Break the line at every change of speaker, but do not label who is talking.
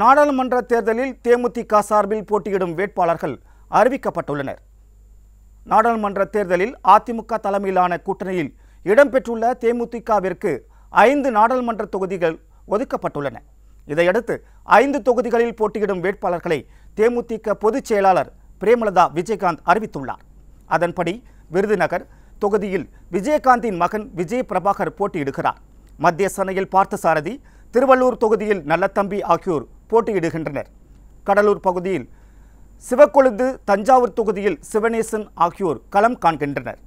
நாடாளுமன்ற தேர்தலில் தேமுதிக சார்பில் போட்டியிடும் வேட்பாளர்கள் அறிவிக்கப்பட்டுள்ளனர் நாடாளுமன்ற தேர்தலில் அதிமுக தலைமையிலான கூட்டணியில் இடம்பெற்றுள்ள தேமுதிகவிற்கு ஐந்து நாடாளுமன்ற தொகுதிகள் ஒதுக்கப்பட்டுள்ளன இதையடுத்து ஐந்து தொகுதிகளில் போட்டியிடும் வேட்பாளர்களை தேமுதிக பொதுச் செயலாளர் பிரேமலதா விஜயகாந்த் அறிவித்துள்ளார் அதன்படி விருதுநகர் தொகுதியில் விஜயகாந்தின் மகன் விஜய் பிரபாகர் போட்டியிடுகிறார் மத்திய சென்னையில் பார்த்தசாரதி திருவள்ளூர் தொகுதியில் நல்லத்தம்பி ஆகியோர் போட்டியிடுகின்றனர் கடலூர் பகுதியில் சிவக்கொழுந்து தஞ்சாவூர் தொகுதியில் சிவனேசன் ஆகியோர் களம் காண்கின்றனர்